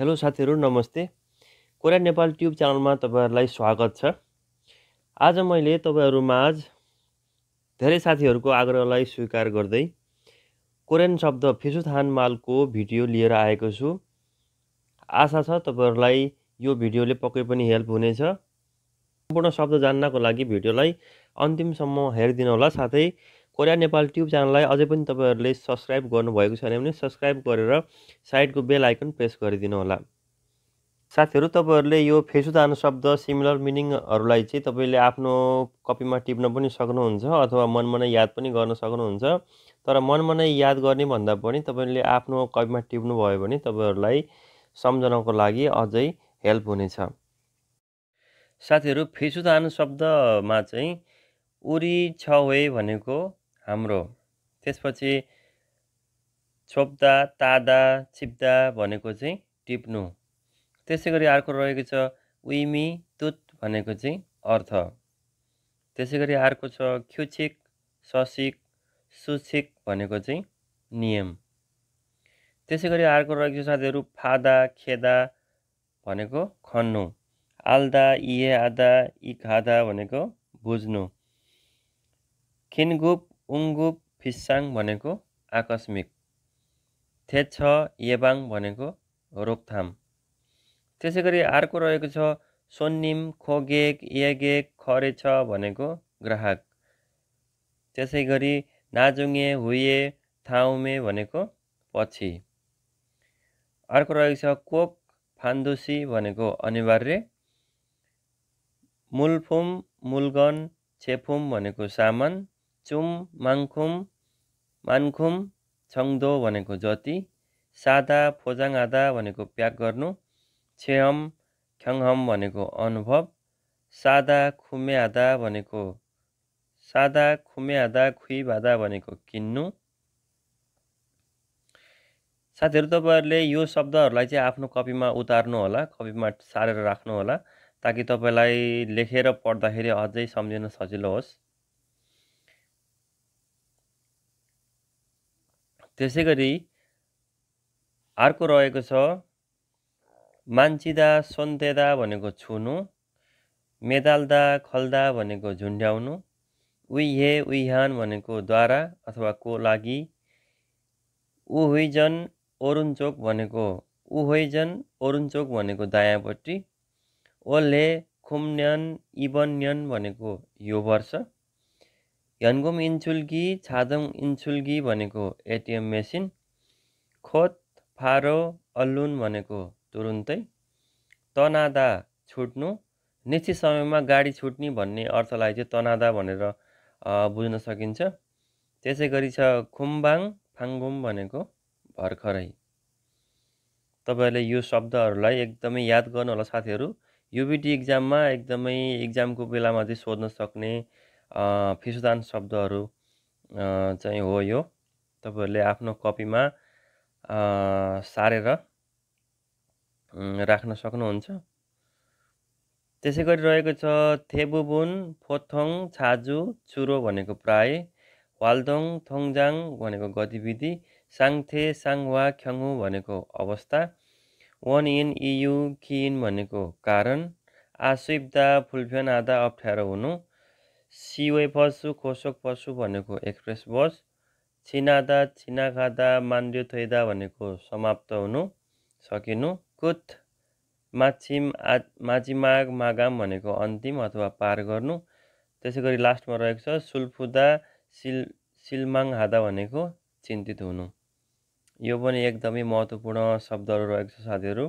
hello साथीहरू नमस्ते Korea Nepal tube च्यानलमा तपाईँहरूलाई स्वागत छ आज मैले तपाईँहरूमा आज धेरै साथीहरूको आग्रहलाई स्वीकार गर्दै कोरियन शब्द फिसुथान मालको भिडियो लिएर आएको छु आशा छ तपाईँहरूलाई यो भिडियोले पक्कै पनि हेल्प हुनेछ सम्पूर्ण शब्द जान्नको लागि भिडियोलाई अन्तिमसम्म हेरिदिनु होला साथै कोरिया नेपाल ट्युब च्यानललाई अझै पनि तपाईँहरूले सब्सक्राइब गर्नुभएको छैन भने सब्सक्राइब गरेर साइडको बेल आइकन प्रेस गरिदिनु होला साथीहरू तपाईँहरूले यो फेसुदान शब्द सिमिलर मिनिङहरूलाई चाहिँ तपाईँले आफ्नो कपीमा टिप्न पनि सक्नुहुन्छ अथवा मनमनै याद पनि गर्न सक्नुहुन्छ तर मनमनै याद गर्ने भन्दा पनि तपाईँले आफ्नो कपीमा टिप्नुभयो भने तपाईँहरूलाई सम्झनको लागि अझै हेल्प हुनेछ साथीहरू फेसुदान शब्दमा चाहिँ उरी छ वे भनेको हाम्रो त्यसपछि छोप्दा तादा छिप्दा भनेको चाहिँ टिप्नु त्यसै गरी अर्को रहेको छ उइमी तुत भनेको चाहिँ अर्थ त्यसै गरी अर्को छ ख्युछिक ससिक सुछिक भनेको चाहिँ नियम त्यसै गरी अर्को रहेको छ साथीहरू फादा खेदा भनेको खन्नु आल्दा इहे आधा खादा भनेको बुझ्नु खिनगुप उङ्गु फिस्साङ भनेको आकस्मिक थेछ येबाङ भनेको रोकथाम त्यसै गरी अर्को रहेको छ सोन्निम खोगेक येगेक खरेछ भनेको ग्राहक त्यसै गरी नाजुङे हुए थाउमे भनेको पछि अर्को रहेको छ कोक फान्दुसी भनेको अनिवार्य मुलफुम मुलगन छेफुम भनेको सामान चुम माङखुम मानखुम छङ्दो भनेको जति सादा फोजाङ आधा भनेको प्याक गर्नु छेहम ख्याङहम भनेको अनुभव सादा खुमे आधा भनेको सादा खुमे आधा खुइ भाधा भनेको किन्नु साथीहरू तपाईँहरूले यो शब्दहरूलाई चाहिँ आफ्नो कपीमा उतार्नु होला कपीमा सारेर राख्नु होला ताकि तपाईँलाई लेखेर पढ्दाखेरि अझै सम्झिन सजिलो होस् त्यसै गरी अर्को रहेको छ मान्छिँदा सन्तेदा भनेको छुनु मेदाल्दा खल्दा भनेको झुन्ड्याउनु उह्ये उह्यान भनेको द्वारा अथवा को लागि उहुइजन ओरुन्चोक भनेको उहुइजन ओरुन्चोक भनेको दायाँपट्टि ओले खुम्न्यन इबन्यन भनेको यो वर्ष यान्गोम इन्चुल्गी छादङ इन्चुल्गी भनेको एटिएम मेसिन खोत फारो अल्लुन भनेको तुरुन्तै तनादा छुट्नु निश्चित समयमा गाडी छुट्ने भन्ने अर्थलाई चाहिँ तनादा भनेर बुझ्न सकिन्छ त्यसै गरी छ खुम्बाङ फाङ्गुम भनेको भर्खरै तपाईँहरूले यो शब्दहरूलाई एकदमै याद गर्नु होला साथीहरू युबिटी इक्जाममा एकदमै इक्जामको बेलामा चाहिँ सोध्न सक्ने फिसदान शब्दहरू चाहिँ हो यो तपाईँहरूले आफ्नो कपीमा सारेर राख्न सक्नुहुन्छ त्यसै गरी रहेको छ थेबुबुन फोथोङ छाजु चुरो भनेको प्राय वाल्दोङ थोङजाङ भनेको गतिविधि साङथे साङवा ख्याङ भनेको अवस्था वन इन इयु किइन भनेको कारण आसिब्दा फुलफेन आधा अप्ठ्यारो हुनु सिवे पशु खोसोक पशु भनेको एक्सप्रेस बस छिनादा छिनाखादा मान्ड्यो थैदा भनेको समाप्त हुनु सकिनु कुत् माछिम आ माछिमाग मागाम भनेको अन्तिम अथवा पार गर्नु त्यसै गरी लास्टमा रहेको छ सुल्फुदा सिल सिलमाङ हादा भनेको चिन्तित हुनु यो पनि एकदमै महत्त्वपूर्ण शब्दहरू रहेको छ साथीहरू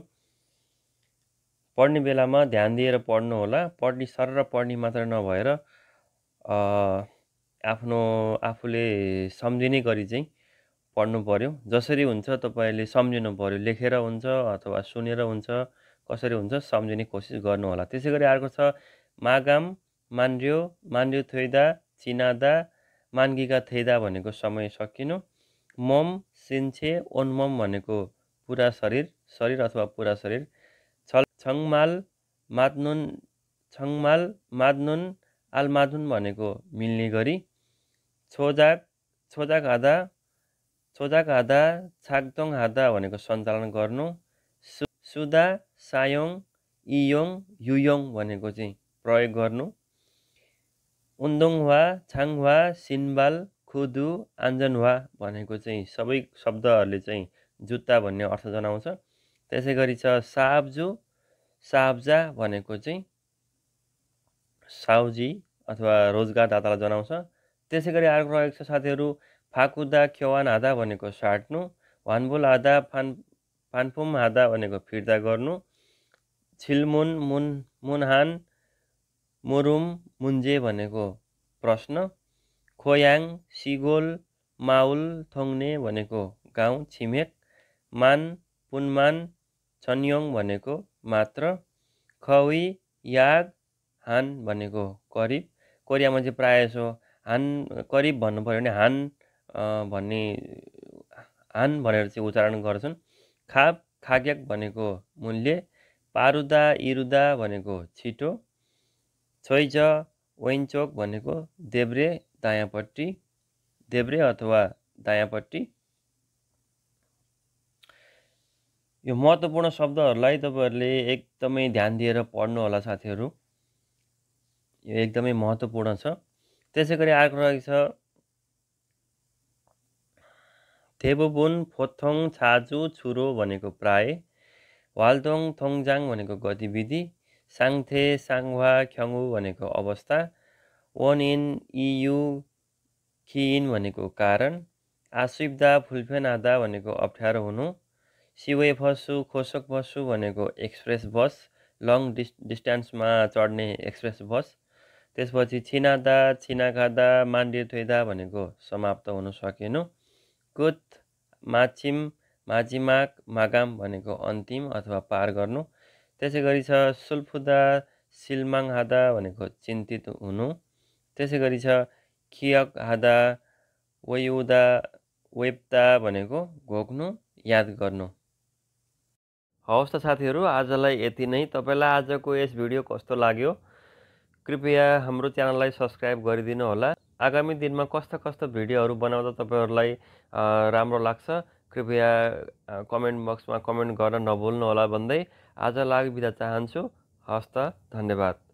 पढ्ने बेलामा ध्यान दिएर पढ्नु होला पढ्ने सर र पढ्ने मात्र नभएर आफ्नो आफूले सम्झिने गरी चाहिँ पढ्नु पऱ्यो जसरी हुन्छ तपाईँले सम्झिनु पऱ्यो लेखेर हुन्छ अथवा सुनेर हुन्छ कसरी हुन्छ सम्झिने कोसिस गर्नुहोला त्यसै गरी अर्को छ मागाम मान्ड्यो मान्ड्यो थोइदा चिनादा मान्गिका थैदा भनेको समय सकिनु मम सिन्छे ओन्मम भनेको पुरा शरीर शरीर अथवा पुरा शरीर छल छङमाल मादनुन छङमाल मादनुन आलमाथुन भनेको मिल्ने गरी छोजाक छोजाक हादा छोजाक हादा छाक्दोङ हादा भनेको सञ्चालन गर्नु सु सुदा सायोङ इयोङ युयोङ भनेको चाहिँ प्रयोग गर्नु उन्दोङवा छाङवा सिन्बाल खुदु आन्जनवा भनेको चाहिँ सबै शब्दहरूले चाहिँ जुत्ता भन्ने अर्थ जनाउँछ त्यसै गरी छ साब्जु साब्जा भनेको चाहिँ साउजी अथवा रोजगारदातालाई जनाउँछ त्यसै गरी अर्को रहेको छ साथीहरू फाकुदा खेवान हादा भनेको साट्नु वानबुल हादा फान फानफुम हादा भनेको फिर्ता गर्नु छिलमुन मुन मुनहान मुरुम मुन्जे भनेको प्रश्न खोयाङ सिगोल माउल थोङ्ने भनेको गाउँ छिमेक मान पुनमान छन्योङ भनेको मात्र खवी याग हान भनेको करिब कोरियामा चाहिँ प्रायः जसो हान करिब भन्नु पऱ्यो भने हान भन्ने हान भनेर चाहिँ उच्चारण गर्छन् खाप खाग्याक भनेको मूल्य पारुदा इरुदा भनेको छिटो छोइज ओइन्चोक भनेको देब्रे दायाँपट्टि देब्रे अथवा दायाँपट्टि यो महत्त्वपूर्ण शब्दहरूलाई तपाईँहरूले एकदमै ध्यान दिएर पढ्नु होला साथीहरू यो एकदमै महत्त्वपूर्ण छ त्यसै गरी अर्को रहेको छ थेबुबुन फोथोङ छाजु छुरो भनेको प्राय वालदोङ थोङजाङ भनेको गतिविधि साङथे साङ्वा ख्याङ्गु भनेको अवस्था वन इन इयु खिइन भनेको कारण फुलफेन आधा भनेको अप्ठ्यारो हुनु सिवे फसु खोसक फसु भनेको एक्सप्रेस बस लङ डिस् डिस्टेन्समा चढ्ने एक्सप्रेस बस त्यसपछि छिनादा छिना खाँदा मान्डे थुइदा भनेको समाप्त हुन सकेन कुत माछिम माछिमाक मागाम भनेको अन्तिम अथवा पार गर्नु त्यसै गरी छ सुल्फुदा सिलमाङ हादा भनेको चिन्तित हुनु त्यसै गरी छ खियक हादा वयुदा वेप्ता भनेको घोक्नु याद गर्नु हवस् त साथीहरू आजलाई यति नै तपाईँलाई आजको यस भिडियो कस्तो लाग्यो कृपया हाम्रो च्यानललाई सब्सक्राइब गरिदिनु होला आगामी दिनमा कस्ता कस्ता भिडियोहरू बनाउँदा तपाईँहरूलाई राम्रो लाग्छ कृपया कमेन्ट बक्समा कमेन्ट गर्न होला भन्दै आजलाई बिदा चाहन्छु हस्त धन्यवाद